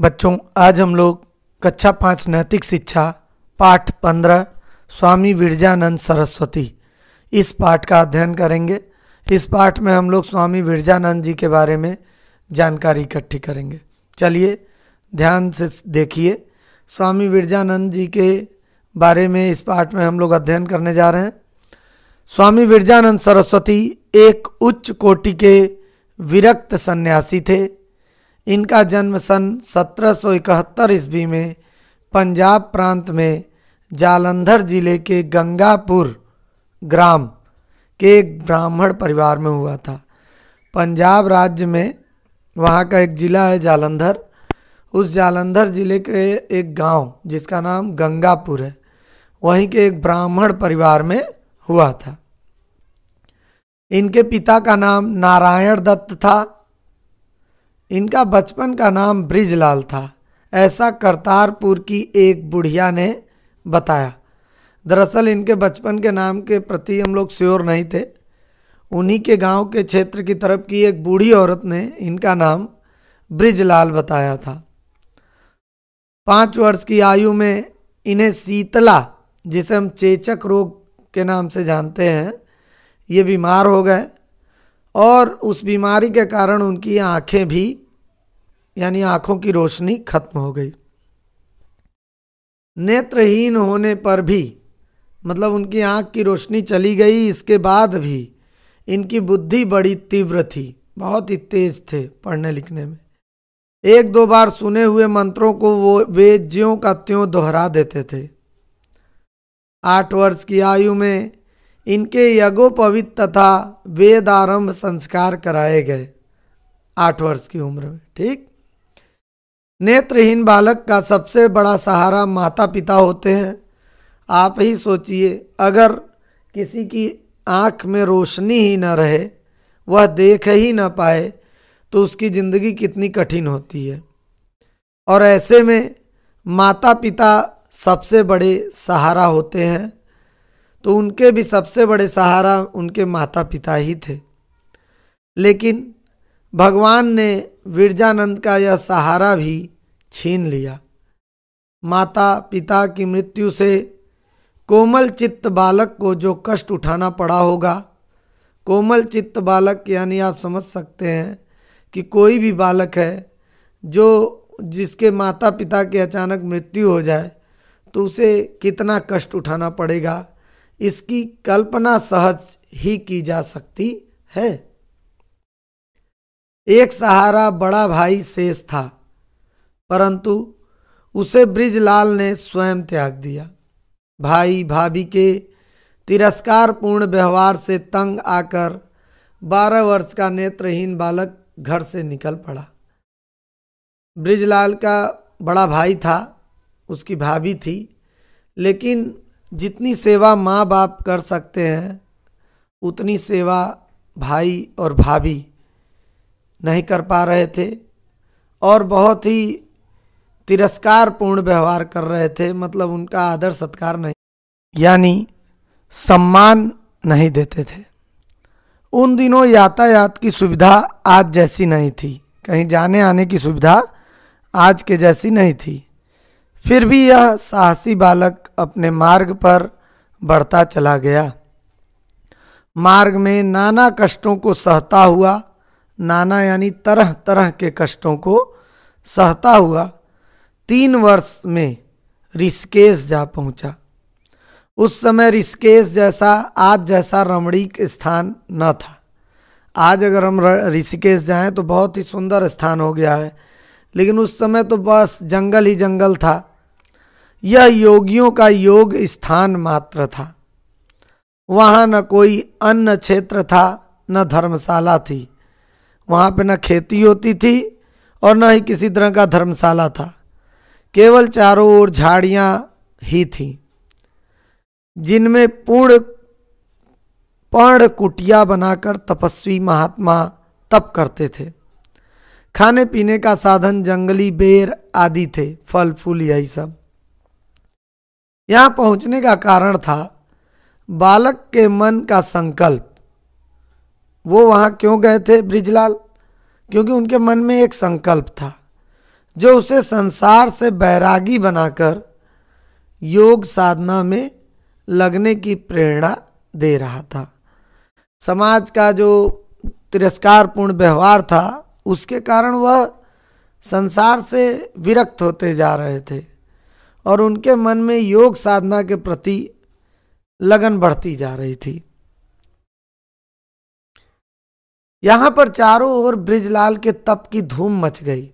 बच्चों आज हम लोग कक्षा पाँच नैतिक शिक्षा पाठ पंद्रह स्वामी विरजानंद सरस्वती इस पाठ का अध्ययन करेंगे इस पाठ में हम लोग स्वामी विरजानंद जी के बारे में जानकारी इकट्ठी करेंगे चलिए ध्यान से देखिए स्वामी विरजानंद जी के बारे में इस पाठ में हम लोग अध्ययन करने जा रहे हैं स्वामी विरजानंद सरस्वती एक उच्च कोटि के विरक्त सन्यासी थे इनका जन्म सन 1771 ईस्वी में पंजाब प्रांत में जालंधर जिले के गंगापुर ग्राम के एक ब्राह्मण परिवार में हुआ था पंजाब राज्य में वहाँ का एक ज़िला है जालंधर उस जालंधर ज़िले के एक गांव जिसका नाम गंगापुर है वहीं के एक ब्राह्मण परिवार में हुआ था इनके पिता का नाम नारायण दत्त था इनका बचपन का नाम ब्रिजलाल था ऐसा करतारपुर की एक बुढ़िया ने बताया दरअसल इनके बचपन के नाम के प्रति हम लोग श्योर नहीं थे उन्हीं के गांव के क्षेत्र की तरफ की एक बूढ़ी औरत ने इनका नाम ब्रिजलाल बताया था पाँच वर्ष की आयु में इन्हें शीतला जिसे हम चेचक रोग के नाम से जानते हैं ये बीमार हो गए और उस बीमारी के कारण उनकी आंखें भी यानी आंखों की रोशनी खत्म हो गई नेत्रहीन होने पर भी मतलब उनकी आंख की रोशनी चली गई इसके बाद भी इनकी बुद्धि बड़ी तीव्र थी बहुत ही तेज थे पढ़ने लिखने में एक दो बार सुने हुए मंत्रों को वो वे ज्यों का त्यों दोहरा देते थे आठ वर्ष की आयु में इनके यज्ञोपवित तथा वेद आरंभ संस्कार कराए गए आठ वर्ष की उम्र में ठीक नेत्रहीन बालक का सबसे बड़ा सहारा माता पिता होते हैं आप ही सोचिए अगर किसी की आँख में रोशनी ही ना रहे वह देख ही ना पाए तो उसकी ज़िंदगी कितनी कठिन होती है और ऐसे में माता पिता सबसे बड़े सहारा होते हैं तो उनके भी सबसे बड़े सहारा उनके माता पिता ही थे लेकिन भगवान ने विरजानंद का यह सहारा भी छीन लिया माता पिता की मृत्यु से कोमल चित्त बालक को जो कष्ट उठाना पड़ा होगा कोमल चित्त बालक यानी आप समझ सकते हैं कि कोई भी बालक है जो जिसके माता पिता की अचानक मृत्यु हो जाए तो उसे कितना कष्ट उठाना पड़ेगा इसकी कल्पना सहज ही की जा सकती है एक सहारा बड़ा भाई शेष था परंतु उसे ब्रिजलाल ने स्वयं त्याग दिया भाई भाभी के तिरस्कारपूर्ण व्यवहार से तंग आकर बारह वर्ष का नेत्रहीन बालक घर से निकल पड़ा ब्रिजलाल का बड़ा भाई था उसकी भाभी थी लेकिन जितनी सेवा माँ बाप कर सकते हैं उतनी सेवा भाई और भाभी नहीं कर पा रहे थे और बहुत ही तिरस्कारपूर्ण व्यवहार कर रहे थे मतलब उनका आदर सत्कार नहीं यानी सम्मान नहीं देते थे उन दिनों यातायात की सुविधा आज जैसी नहीं थी कहीं जाने आने की सुविधा आज के जैसी नहीं थी फिर भी यह साहसी बालक अपने मार्ग पर बढ़ता चला गया मार्ग में नाना कष्टों को सहता हुआ नाना यानी तरह तरह के कष्टों को सहता हुआ तीन वर्ष में ऋषिकेश जा पहुंचा उस समय ऋषिकेश जैसा आज जैसा रमणीक स्थान न था आज अगर हम ऋषिकेश जाएं तो बहुत ही सुंदर स्थान हो गया है लेकिन उस समय तो बस जंगल ही जंगल था यह योगियों का योग स्थान मात्र था वहाँ न कोई अन्न क्षेत्र था न धर्मशाला थी वहाँ पे ना खेती होती थी और ना ही किसी तरह का धर्मशाला था केवल चारों ओर झाड़ियाँ ही थीं जिनमें पूर्ण पर्ण कुटिया बनाकर तपस्वी महात्मा तप करते थे खाने पीने का साधन जंगली बेर आदि थे फल फूल यही सब यहाँ पहुँचने का कारण था बालक के मन का संकल्प वो वहाँ क्यों गए थे ब्रिजलाल क्योंकि उनके मन में एक संकल्प था जो उसे संसार से बैरागी बनाकर योग साधना में लगने की प्रेरणा दे रहा था समाज का जो तिरस्कारपूर्ण व्यवहार था उसके कारण वह संसार से विरक्त होते जा रहे थे और उनके मन में योग साधना के प्रति लगन बढ़ती जा रही थी यहां पर चारों ओर ब्रिजलाल के तप की धूम मच गई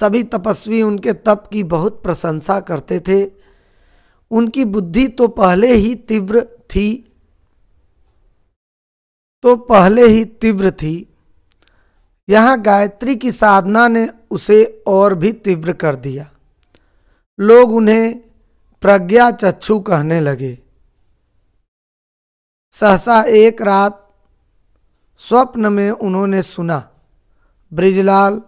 सभी तपस्वी उनके तप की बहुत प्रशंसा करते थे उनकी बुद्धि तो पहले ही तीव्र थी तो पहले ही तीव्र थी यहां गायत्री की साधना ने उसे और भी तीव्र कर दिया लोग उन्हें प्रज्ञा चक्षु कहने लगे सहसा एक रात स्वप्न में उन्होंने सुना ब्रिजलाल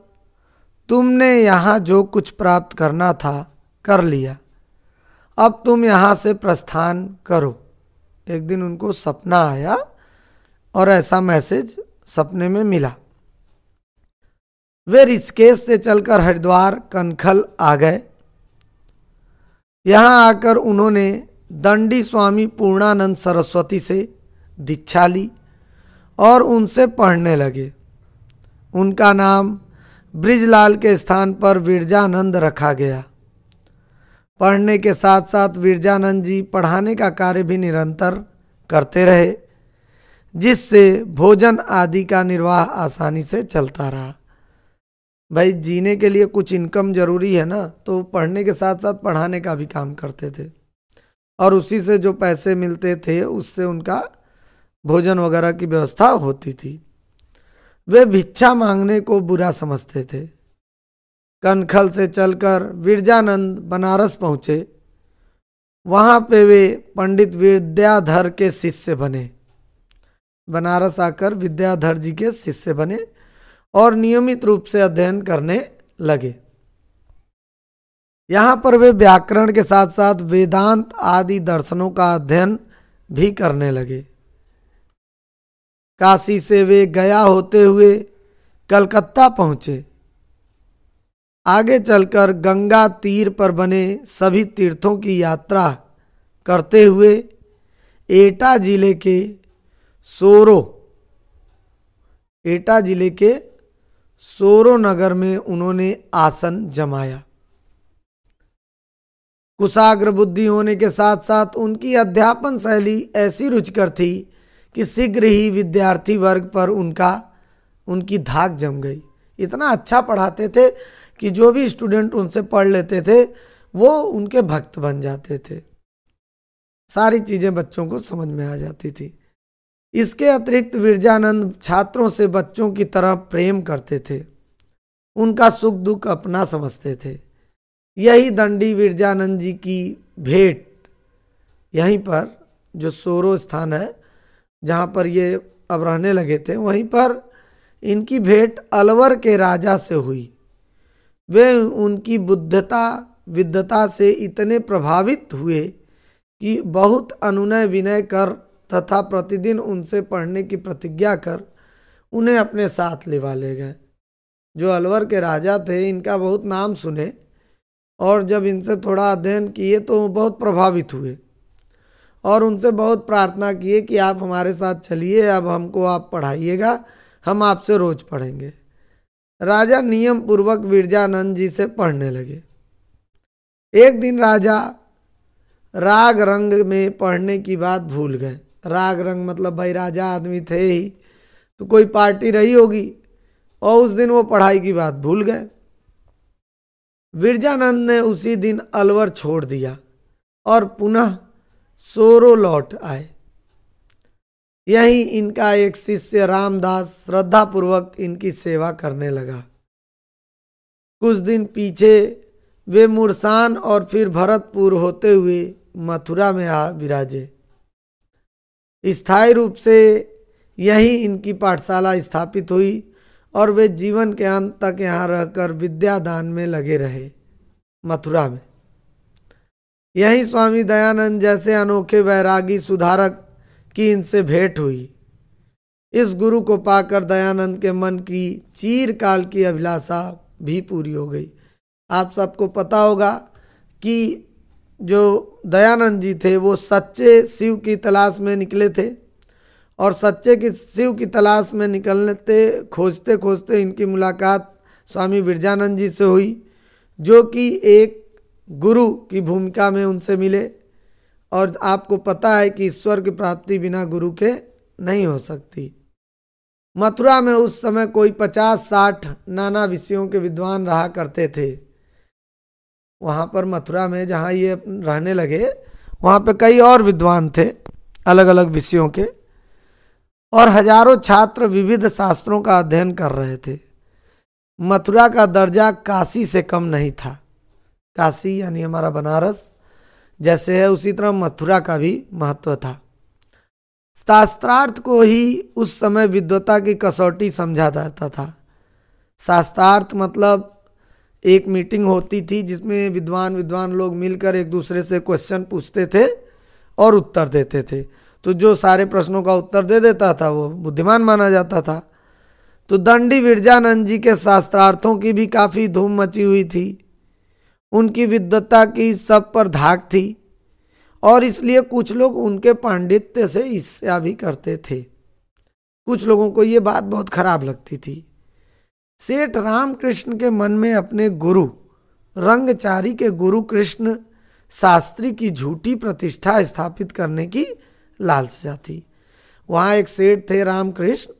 तुमने यहाँ जो कुछ प्राप्त करना था कर लिया अब तुम यहाँ से प्रस्थान करो एक दिन उनको सपना आया और ऐसा मैसेज सपने में मिला वे ऋषिकेश से चलकर हरिद्वार कनखल आ गए यहाँ आकर उन्होंने दंडी स्वामी पूर्णानंद सरस्वती से दीक्षा ली और उनसे पढ़ने लगे उनका नाम ब्रिजलाल के स्थान पर विरजानंद रखा गया पढ़ने के साथ साथ विरजानंद जी पढ़ाने का कार्य भी निरंतर करते रहे जिससे भोजन आदि का निर्वाह आसानी से चलता रहा भाई जीने के लिए कुछ इनकम जरूरी है ना तो पढ़ने के साथ साथ पढ़ाने का भी काम करते थे और उसी से जो पैसे मिलते थे उससे उनका भोजन वगैरह की व्यवस्था होती थी वे भिक्षा मांगने को बुरा समझते थे कनखल से चलकर विरजानंद बनारस पहुँचे वहाँ पे वे पंडित विद्याधर के शिष्य बने बनारस आकर विद्याधर जी के शिष्य बने और नियमित रूप से अध्ययन करने लगे यहाँ पर वे व्याकरण के साथ साथ वेदांत आदि दर्शनों का अध्ययन भी करने लगे काशी से वे गया होते हुए कलकत्ता पहुँचे आगे चलकर गंगा तीर पर बने सभी तीर्थों की यात्रा करते हुए एटा जिले के सोरो एटा जिले के सोरो नगर में उन्होंने आसन जमाया कुशाग्र बुद्धि होने के साथ साथ उनकी अध्यापन शैली ऐसी रुचकर थी कि शीघ्र ही विद्यार्थी वर्ग पर उनका उनकी धाक जम गई इतना अच्छा पढ़ाते थे कि जो भी स्टूडेंट उनसे पढ़ लेते थे वो उनके भक्त बन जाते थे सारी चीज़ें बच्चों को समझ में आ जाती थी इसके अतिरिक्त विरजानंद छात्रों से बच्चों की तरह प्रेम करते थे उनका सुख दुख अपना समझते थे यही दंडी विरजानंद जी की भेंट यहीं पर जो सोरो स्थान है जहाँ पर ये अब रहने लगे थे वहीं पर इनकी भेंट अलवर के राजा से हुई वे उनकी बुद्धता विद्धता से इतने प्रभावित हुए कि बहुत अनुनय विनय कर तथा प्रतिदिन उनसे पढ़ने की प्रतिज्ञा कर उन्हें अपने साथ लेवा ले गए जो अलवर के राजा थे इनका बहुत नाम सुने और जब इनसे थोड़ा अध्ययन किए तो बहुत प्रभावित हुए और उनसे बहुत प्रार्थना किए कि आप हमारे साथ चलिए अब हमको आप पढ़ाइएगा हम आपसे रोज पढ़ेंगे राजा नियम पूर्वक विरजानंद जी से पढ़ने लगे एक दिन राजा राग रंग में पढ़ने की बात भूल गए राग रंग मतलब भाई राजा आदमी थे ही तो कोई पार्टी रही होगी और उस दिन वो पढ़ाई की बात भूल गए विरजानंद ने उसी दिन अलवर छोड़ दिया और पुनः सोरो लौट आए यही इनका एक शिष्य रामदास श्रद्धापूर्वक इनकी सेवा करने लगा कुछ दिन पीछे वे मुरसान और फिर भरतपुर होते हुए मथुरा में आ विराजे स्थायी रूप से यही इनकी पाठशाला स्थापित हुई और वे जीवन के अंत तक यहाँ रहकर विद्यादान में लगे रहे मथुरा में यही स्वामी दयानंद जैसे अनोखे वैरागी सुधारक की इनसे भेंट हुई इस गुरु को पाकर दयानंद के मन की चीरकाल की अभिलाषा भी पूरी हो गई आप सबको पता होगा कि जो दयानंद जी थे वो सच्चे शिव की तलाश में निकले थे और सच्चे की शिव की तलाश में निकलते खोजते खोजते इनकी मुलाकात स्वामी बिरजानंद जी से हुई जो कि एक गुरु की भूमिका में उनसे मिले और आपको पता है कि ईश्वर की प्राप्ति बिना गुरु के नहीं हो सकती मथुरा में उस समय कोई पचास साठ नाना विषयों के विद्वान रहा करते थे वहाँ पर मथुरा में जहाँ ये रहने लगे वहाँ पर कई और विद्वान थे अलग अलग विषयों के और हजारों छात्र विविध शास्त्रों का अध्ययन कर रहे थे मथुरा का दर्जा काशी से कम नहीं था काशी यानी हमारा बनारस जैसे है उसी तरह मथुरा का भी महत्व था शास्त्रार्थ को ही उस समय विद्वता की कसौटी समझा जाता था शास्त्रार्थ मतलब एक मीटिंग होती थी जिसमें विद्वान विद्वान लोग मिलकर एक दूसरे से क्वेश्चन पूछते थे और उत्तर देते थे तो जो सारे प्रश्नों का उत्तर दे देता था वो बुद्धिमान माना जाता था तो दंडी विरजानंद जी के शास्त्रार्थों की भी काफ़ी धूम मची हुई थी उनकी विद्वत्ता की सब पर धाक थी और इसलिए कुछ लोग उनके पांडित्य से ईर्ष्या भी करते थे कुछ लोगों को ये बात बहुत खराब लगती थी सेठ रामकृष्ण के मन में अपने गुरु रंगचारी के गुरु कृष्ण शास्त्री की झूठी प्रतिष्ठा स्थापित करने की लालसा थी वहाँ एक सेठ थे रामकृष्ण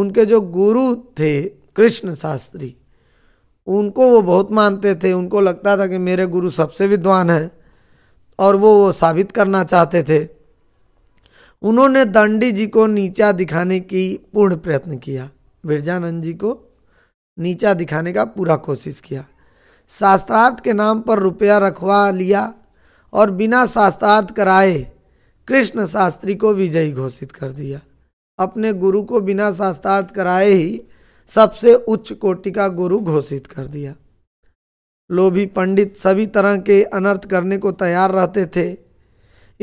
उनके जो गुरु थे कृष्ण शास्त्री उनको वो बहुत मानते थे उनको लगता था कि मेरे गुरु सबसे विद्वान हैं और वो वो साबित करना चाहते थे उन्होंने दंडी जी को नीचा दिखाने की पूर्ण प्रयत्न किया विरजानंद जी को नीचा दिखाने का पूरा कोशिश किया शास्त्रार्थ के नाम पर रुपया रखवा लिया और बिना शास्त्रार्थ कराए कृष्ण शास्त्री को विजयी घोषित कर दिया अपने गुरु को बिना शास्त्रार्थ कराए ही सबसे उच्च कोटि का गुरु घोषित कर दिया लोभी पंडित सभी तरह के अनर्थ करने को तैयार रहते थे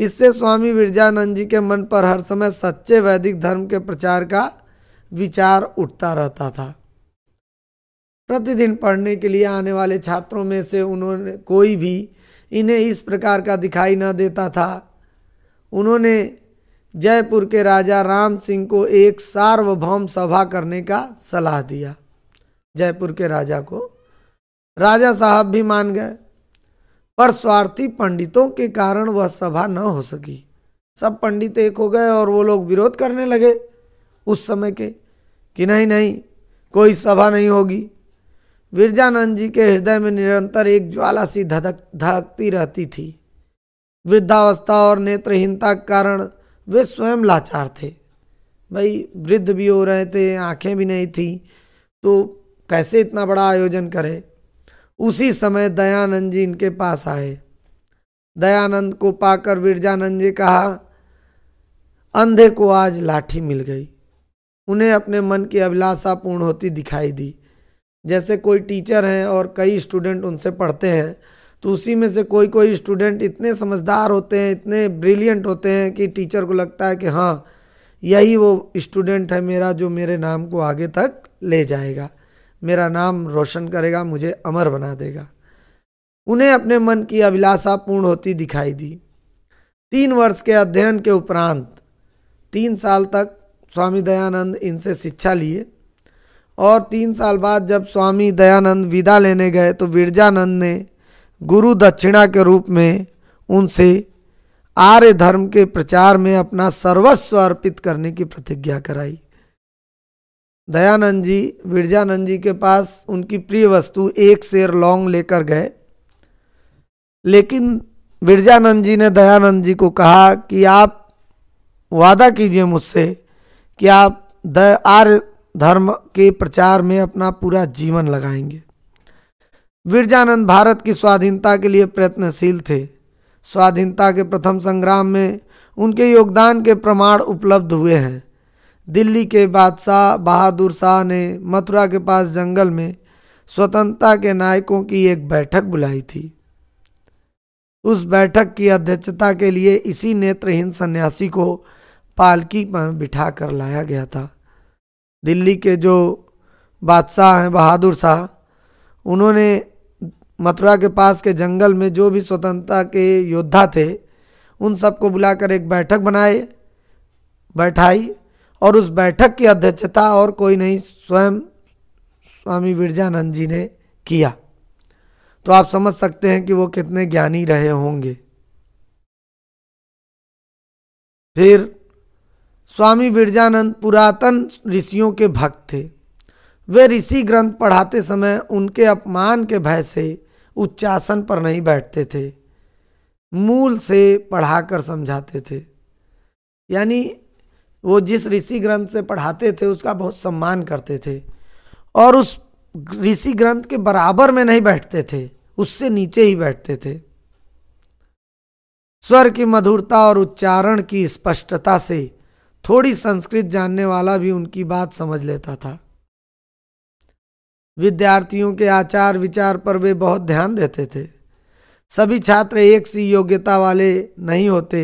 इससे स्वामी विरजानंद जी के मन पर हर समय सच्चे वैदिक धर्म के प्रचार का विचार उठता रहता था प्रतिदिन पढ़ने के लिए आने वाले छात्रों में से उन्होंने कोई भी इन्हें इस प्रकार का दिखाई न देता था उन्होंने जयपुर के राजा राम सिंह को एक सार्वभौम सभा करने का सलाह दिया जयपुर के राजा को राजा साहब भी मान गए पर स्वार्थी पंडितों के कारण वह सभा न हो सकी सब पंडित एक हो गए और वो लोग विरोध करने लगे उस समय के कि नहीं नहीं कोई सभा नहीं होगी विरजानंद जी के हृदय में निरंतर एक ज्वाला सी धधक धड़कती रहती थी वृद्धावस्था और नेत्रहीनता के कारण वे स्वयं लाचार थे भाई वृद्ध भी हो रहे थे आंखें भी नहीं थी तो कैसे इतना बड़ा आयोजन करें उसी समय दयानंद जी इनके पास आए दयानंद को पाकर विरजानंद जी कहा अंधे को आज लाठी मिल गई उन्हें अपने मन की अभिलाषा पूर्ण होती दिखाई दी जैसे कोई टीचर हैं और कई स्टूडेंट उनसे पढ़ते हैं तो उसी में से कोई कोई स्टूडेंट इतने समझदार होते हैं इतने ब्रिलियंट होते हैं कि टीचर को लगता है कि हाँ यही वो स्टूडेंट है मेरा जो मेरे नाम को आगे तक ले जाएगा मेरा नाम रोशन करेगा मुझे अमर बना देगा उन्हें अपने मन की अभिलाषा पूर्ण होती दिखाई दी तीन वर्ष के अध्ययन के उपरांत तीन साल तक स्वामी दयानंद इनसे शिक्षा लिए और तीन साल बाद जब स्वामी दयानंद विदा लेने गए तो विरजानंद ने गुरु दक्षिणा के रूप में उनसे आर्य धर्म के प्रचार में अपना सर्वस्व अर्पित करने की प्रतिज्ञा कराई दयानंद जी विरजानंद जी के पास उनकी प्रिय वस्तु एक शेर लौंग लेकर गए लेकिन विरजानंद जी ने दयानंद जी को कहा कि आप वादा कीजिए मुझसे कि आप आर्य धर्म के प्रचार में अपना पूरा जीवन लगाएंगे विरजानंद भारत की स्वाधीनता के लिए प्रयत्नशील थे स्वाधीनता के प्रथम संग्राम में उनके योगदान के प्रमाण उपलब्ध हुए हैं दिल्ली के बादशाह बहादुर शाह ने मथुरा के पास जंगल में स्वतंत्रता के नायकों की एक बैठक बुलाई थी उस बैठक की अध्यक्षता के लिए इसी नेत्रहीन सन्यासी को पालकी पर बिठा कर लाया गया था दिल्ली के जो बादशाह हैं बहादुर शाह उन्होंने मथुरा के पास के जंगल में जो भी स्वतंत्रता के योद्धा थे उन सबको बुलाकर एक बैठक बनाए बैठाई और उस बैठक की अध्यक्षता और कोई नहीं स्वयं स्वामी विरजानंद जी ने किया तो आप समझ सकते हैं कि वो कितने ज्ञानी रहे होंगे फिर स्वामी विरजानंद पुरातन ऋषियों के भक्त थे वे ऋषि ग्रंथ पढ़ाते समय उनके अपमान के भय से उच्चासन पर नहीं बैठते थे मूल से पढ़ाकर समझाते थे यानी वो जिस ऋषि ग्रंथ से पढ़ाते थे उसका बहुत सम्मान करते थे और उस ऋषि ग्रंथ के बराबर में नहीं बैठते थे उससे नीचे ही बैठते थे स्वर की मधुरता और उच्चारण की स्पष्टता से थोड़ी संस्कृत जानने वाला भी उनकी बात समझ लेता था विद्यार्थियों के आचार विचार पर वे बहुत ध्यान देते थे सभी छात्र एक सी योग्यता वाले नहीं होते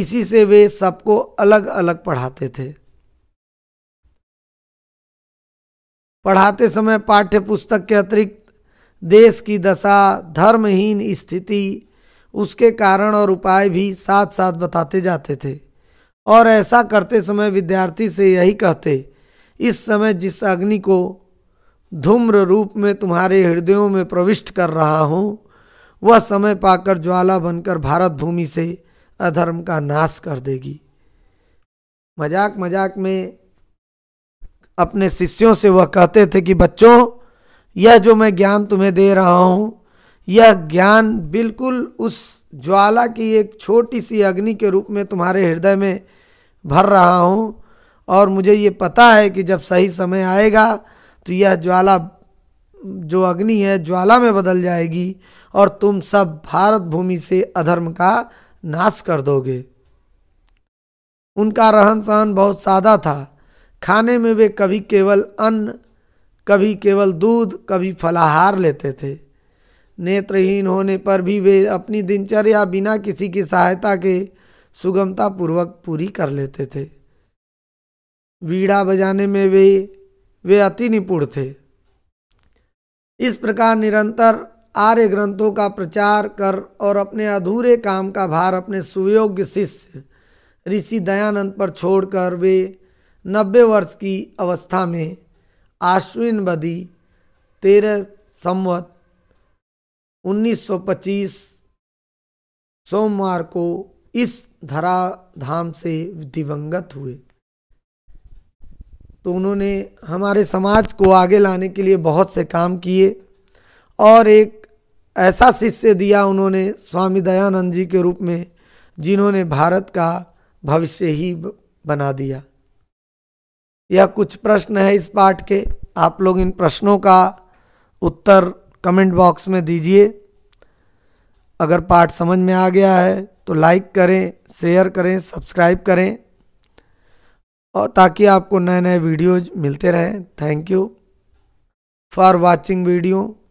इसी से वे सबको अलग अलग पढ़ाते थे पढ़ाते समय पाठ्य पुस्तक के अतिरिक्त देश की दशा धर्महीन स्थिति उसके कारण और उपाय भी साथ साथ बताते जाते थे और ऐसा करते समय विद्यार्थी से यही कहते इस समय जिस अग्नि को धूम्र रूप में तुम्हारे हृदयों में प्रविष्ट कर रहा हूँ वह समय पाकर ज्वाला बनकर भारत भूमि से अधर्म का नाश कर देगी मजाक मजाक में अपने शिष्यों से वह कहते थे कि बच्चों यह जो मैं ज्ञान तुम्हें दे रहा हूँ यह ज्ञान बिल्कुल उस ज्वाला की एक छोटी सी अग्नि के रूप में तुम्हारे हृदय में भर रहा हूँ और मुझे ये पता है कि जब सही समय आएगा तो यह ज्वाला जो अग्नि है ज्वाला में बदल जाएगी और तुम सब भारत भूमि से अधर्म का नाश कर दोगे उनका रहन सहन बहुत सादा था खाने में वे कभी केवल अन्न कभी केवल दूध कभी फलाहार लेते थे नेत्रहीन होने पर भी वे अपनी दिनचर्या बिना किसी की सहायता के सुगमतापूर्वक पूरी कर लेते थे वीड़ा बजाने में वे वे अति निपुण थे इस प्रकार निरंतर आर्य ग्रंथों का प्रचार कर और अपने अधूरे काम का भार अपने सुयोग्य शिष्य ऋषि दयानंद पर छोड़कर वे नब्बे वर्ष की अवस्था में आश्विन बदी तेरह संवत 1925 सोमवार को इस धरा धाम से दिवंगत हुए तो उन्होंने हमारे समाज को आगे लाने के लिए बहुत से काम किए और एक ऐसा शिष्य दिया उन्होंने स्वामी दयानंद जी के रूप में जिन्होंने भारत का भविष्य ही बना दिया यह कुछ प्रश्न है इस पाठ के आप लोग इन प्रश्नों का उत्तर कमेंट बॉक्स में दीजिए अगर पाठ समझ में आ गया है तो लाइक करें शेयर करें सब्सक्राइब करें और ताकि आपको नए नए वीडियोज मिलते रहें thank you for watching video